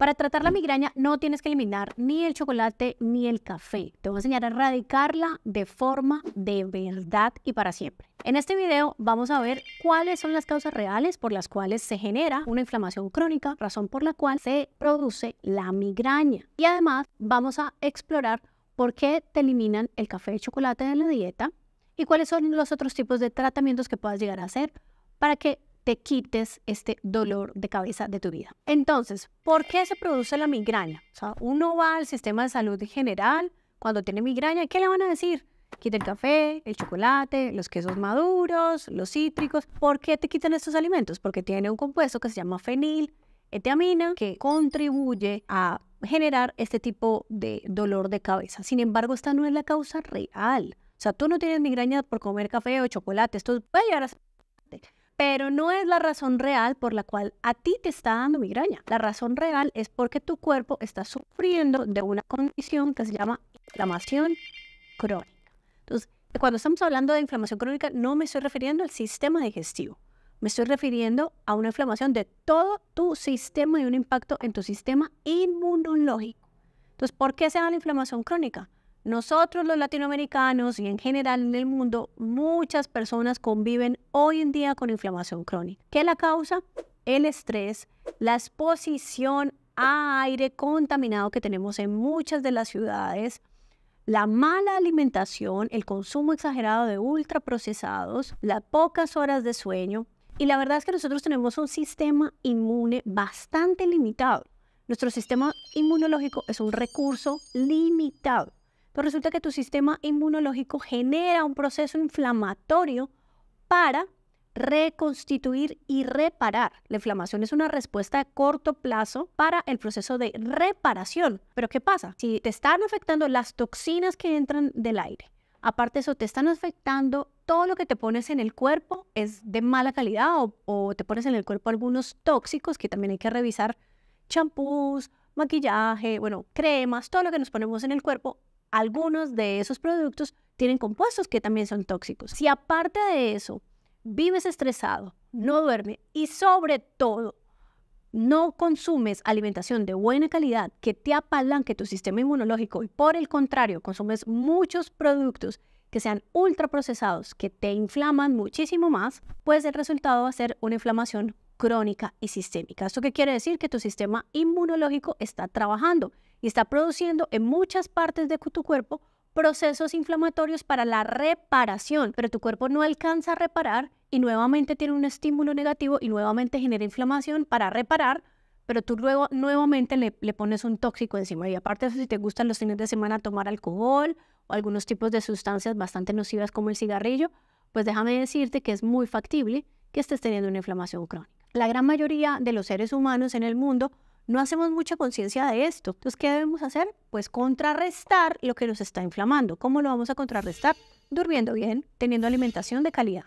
Para tratar la migraña no tienes que eliminar ni el chocolate ni el café. Te voy a enseñar a erradicarla de forma de verdad y para siempre. En este video vamos a ver cuáles son las causas reales por las cuales se genera una inflamación crónica, razón por la cual se produce la migraña. Y además vamos a explorar por qué te eliminan el café y chocolate de la dieta y cuáles son los otros tipos de tratamientos que puedas llegar a hacer para que te quites este dolor de cabeza de tu vida. Entonces, ¿por qué se produce la migraña? O sea, uno va al sistema de salud general cuando tiene migraña, ¿qué le van a decir? Quita el café, el chocolate, los quesos maduros, los cítricos. ¿Por qué te quitan estos alimentos? Porque tiene un compuesto que se llama fenil etiamina que contribuye a generar este tipo de dolor de cabeza. Sin embargo, esta no es la causa real. O sea, tú no tienes migraña por comer café o chocolate. Esto es... llegar a pero no es la razón real por la cual a ti te está dando migraña. La razón real es porque tu cuerpo está sufriendo de una condición que se llama inflamación crónica. Entonces, cuando estamos hablando de inflamación crónica, no me estoy refiriendo al sistema digestivo. Me estoy refiriendo a una inflamación de todo tu sistema y un impacto en tu sistema inmunológico. Entonces, ¿por qué se da la inflamación crónica? Nosotros los latinoamericanos y en general en el mundo, muchas personas conviven hoy en día con inflamación crónica. ¿Qué la causa? El estrés, la exposición a aire contaminado que tenemos en muchas de las ciudades, la mala alimentación, el consumo exagerado de ultraprocesados, las pocas horas de sueño. Y la verdad es que nosotros tenemos un sistema inmune bastante limitado. Nuestro sistema inmunológico es un recurso limitado. Pero pues resulta que tu sistema inmunológico genera un proceso inflamatorio para reconstituir y reparar. La inflamación es una respuesta a corto plazo para el proceso de reparación. Pero ¿qué pasa? Si te están afectando las toxinas que entran del aire, aparte de eso, te están afectando todo lo que te pones en el cuerpo es de mala calidad o, o te pones en el cuerpo algunos tóxicos que también hay que revisar, champús, maquillaje, bueno, cremas, todo lo que nos ponemos en el cuerpo algunos de esos productos tienen compuestos que también son tóxicos. Si aparte de eso vives estresado, no duermes y sobre todo no consumes alimentación de buena calidad que te apalanque tu sistema inmunológico y por el contrario consumes muchos productos que sean ultraprocesados, que te inflaman muchísimo más, pues el resultado va a ser una inflamación crónica y sistémica. ¿Esto qué quiere decir? Que tu sistema inmunológico está trabajando y está produciendo en muchas partes de tu cuerpo procesos inflamatorios para la reparación, pero tu cuerpo no alcanza a reparar y nuevamente tiene un estímulo negativo y nuevamente genera inflamación para reparar, pero tú luego nuevamente le, pones un tóxico encima. Y aparte eso, si te gustan los fines de semana tomar alcohol o algunos tipos de sustancias bastante nocivas como el cigarrillo, pues déjame decirte que es muy factible que estés teniendo una inflamación crónica. La gran mayoría de los seres humanos en el mundo no hacemos mucha conciencia de esto. Entonces, ¿qué debemos hacer? Pues contrarrestar lo que nos está inflamando. ¿Cómo lo vamos a contrarrestar? Durmiendo bien, teniendo alimentación de calidad,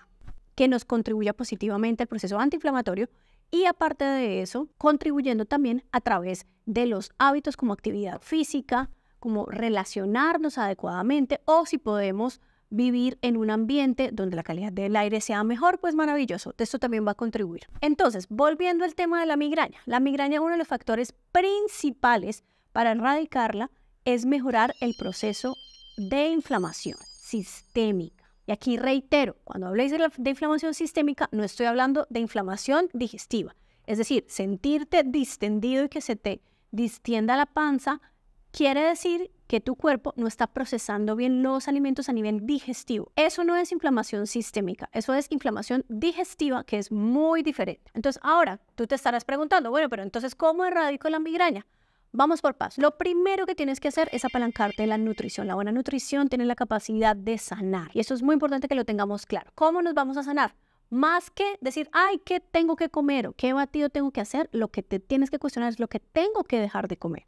que nos contribuya positivamente al proceso antiinflamatorio y aparte de eso, contribuyendo también a través de los hábitos como actividad física, como relacionarnos adecuadamente o si podemos vivir en un ambiente donde la calidad del aire sea mejor, pues maravilloso. Esto también va a contribuir. Entonces, volviendo al tema de la migraña. La migraña, uno de los factores principales para erradicarla es mejorar el proceso de inflamación sistémica. Y aquí reitero, cuando habléis de, de inflamación sistémica, no estoy hablando de inflamación digestiva. Es decir, sentirte distendido y que se te distienda la panza quiere decir que tu cuerpo no está procesando bien los alimentos a nivel digestivo. Eso no es inflamación sistémica, eso es inflamación digestiva que es muy diferente. Entonces, ahora tú te estarás preguntando, bueno, pero entonces, ¿cómo erradico la migraña? Vamos por paso. Lo primero que tienes que hacer es apalancarte en la nutrición. La buena nutrición tiene la capacidad de sanar y eso es muy importante que lo tengamos claro. ¿Cómo nos vamos a sanar? Más que decir, ay, ¿qué tengo que comer o qué batido tengo que hacer? Lo que te tienes que cuestionar es lo que tengo que dejar de comer.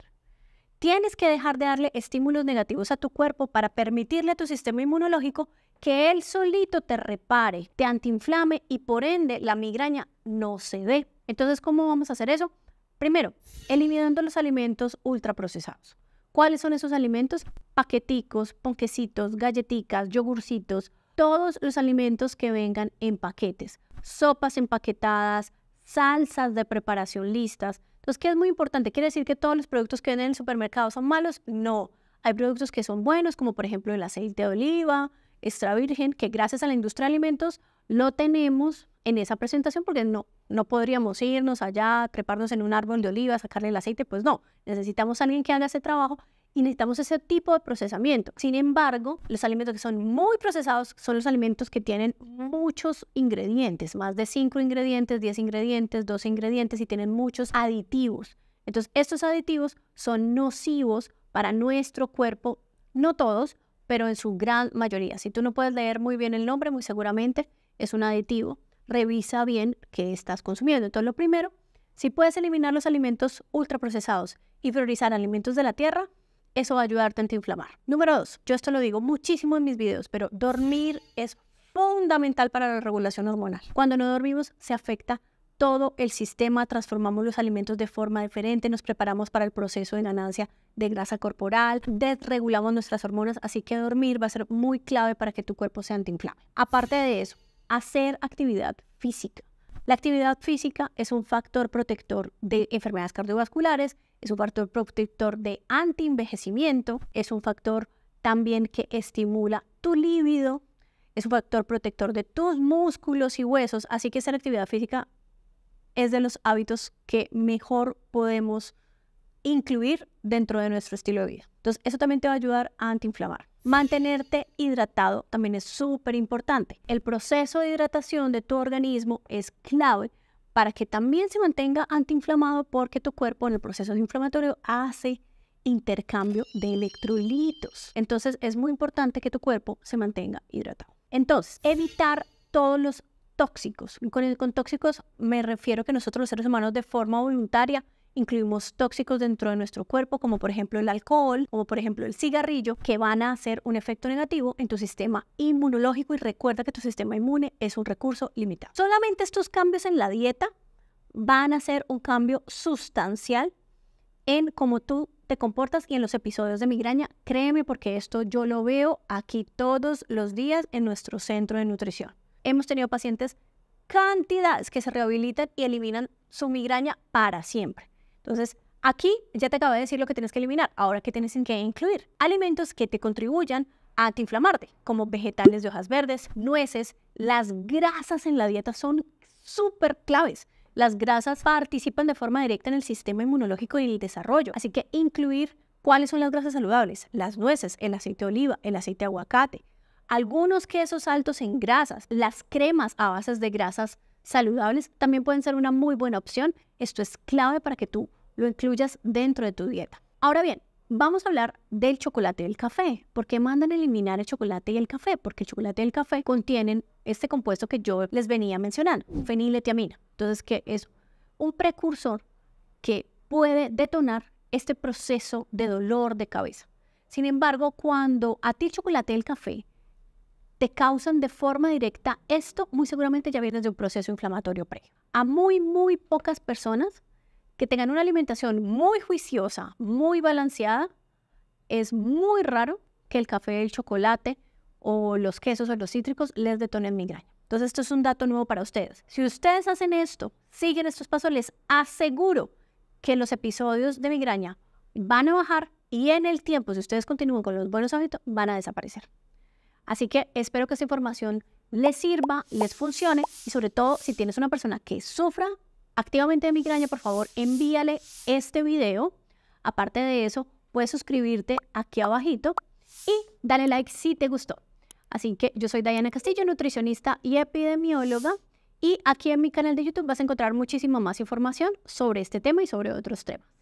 Tienes que dejar de darle estímulos negativos a tu cuerpo para permitirle a tu sistema inmunológico que él solito te repare, te antiinflame y por ende la migraña no se dé. Entonces, ¿cómo vamos a hacer eso? Primero, eliminando los alimentos ultraprocesados. ¿Cuáles son esos alimentos? Paqueticos, ponquecitos, galleticas, yogurcitos, todos los alimentos que vengan en paquetes, sopas empaquetadas, salsas de preparación listas, entonces, que es muy importante? ¿Quiere decir que todos los productos que venden en el supermercado son malos? No. Hay productos que son buenos, como por ejemplo el aceite de oliva, extra virgen, que gracias a la industria de alimentos lo tenemos en esa presentación porque no, no podríamos irnos allá, treparnos en un árbol de oliva, sacarle el aceite, pues no, necesitamos a alguien que haga ese trabajo y necesitamos ese tipo de procesamiento. Sin embargo, los alimentos que son muy procesados son los alimentos que tienen muchos ingredientes, más de 5 ingredientes, 10 ingredientes, 12 ingredientes y tienen muchos aditivos. Entonces, estos aditivos son nocivos para nuestro cuerpo, no todos, pero en su gran mayoría. Si tú no puedes leer muy bien el nombre, muy seguramente es un aditivo. Revisa bien qué estás consumiendo. Entonces, lo primero, si puedes eliminar los alimentos ultraprocesados y priorizar alimentos de la tierra, eso va a ayudarte a antiinflamar. Número dos, yo esto lo digo muchísimo en mis videos, pero dormir es fundamental para la regulación hormonal. Cuando no dormimos se afecta todo el sistema, transformamos los alimentos de forma diferente, nos preparamos para el proceso de ganancia de grasa corporal, desregulamos nuestras hormonas, así que dormir va a ser muy clave para que tu cuerpo sea antiinflame. Aparte de eso, hacer actividad física. La actividad física es un factor protector de enfermedades cardiovasculares, es un factor protector de antienvejecimiento, es un factor también que estimula tu líbido, es un factor protector de tus músculos y huesos, así que esa actividad física es de los hábitos que mejor podemos incluir dentro de nuestro estilo de vida. Entonces, eso también te va a ayudar a antiinflamar. Mantenerte hidratado también es súper importante. El proceso de hidratación de tu organismo es clave para que también se mantenga antiinflamado porque tu cuerpo en el proceso de inflamatorio hace intercambio de electrolitos. Entonces es muy importante que tu cuerpo se mantenga hidratado. Entonces, evitar todos los tóxicos. Con, con tóxicos me refiero que nosotros los seres humanos de forma voluntaria incluimos tóxicos dentro de nuestro cuerpo, como por ejemplo el alcohol, o por ejemplo el cigarrillo, que van a hacer un efecto negativo en tu sistema inmunológico y recuerda que tu sistema inmune es un recurso limitado. Solamente estos cambios en la dieta van a ser un cambio sustancial en cómo tú te comportas y en los episodios de migraña. Créeme porque esto yo lo veo aquí todos los días en nuestro centro de nutrición. Hemos tenido pacientes cantidades que se rehabilitan y eliminan su migraña para siempre. Entonces, aquí ya te acabo de decir lo que tienes que eliminar. Ahora, ¿qué tienes que incluir? Alimentos que te contribuyan a antiinflamarte, como vegetales de hojas verdes, nueces. Las grasas en la dieta son súper claves. Las grasas participan de forma directa en el sistema inmunológico y el desarrollo, así que incluir cuáles son las grasas saludables, las nueces, el aceite de oliva, el aceite de aguacate, algunos quesos altos en grasas, las cremas a base de grasas saludables también pueden ser una muy buena opción. Esto es clave para que tú lo incluyas dentro de tu dieta. Ahora bien, vamos a hablar del chocolate y el café. ¿Por qué mandan eliminar el chocolate y el café? Porque el chocolate y el café contienen este compuesto que yo les venía mencionando, feniletiamina. Entonces, que es un precursor que puede detonar este proceso de dolor de cabeza. Sin embargo, cuando a ti el chocolate y el café te causan de forma directa esto, muy seguramente ya viene de un proceso inflamatorio previo. A muy, muy pocas personas que tengan una alimentación muy juiciosa, muy balanceada, es muy raro que el café, el chocolate o los quesos o los cítricos les detonen migraña. Entonces, esto es un dato nuevo para ustedes. Si ustedes hacen esto, siguen estos pasos, les aseguro que los episodios de migraña van a bajar y en el tiempo, si ustedes continúan con los buenos hábitos, van a desaparecer. Así que espero que esta información les sirva, les funcione y sobre todo si tienes una persona que sufra activamente de migraña, por favor, envíale este video. Aparte de eso, puedes suscribirte aquí abajito y dale like si te gustó. Así que yo soy Diana Castillo, nutricionista y epidemióloga. Y aquí en mi canal de YouTube vas a encontrar muchísima más información sobre este tema y sobre otros temas.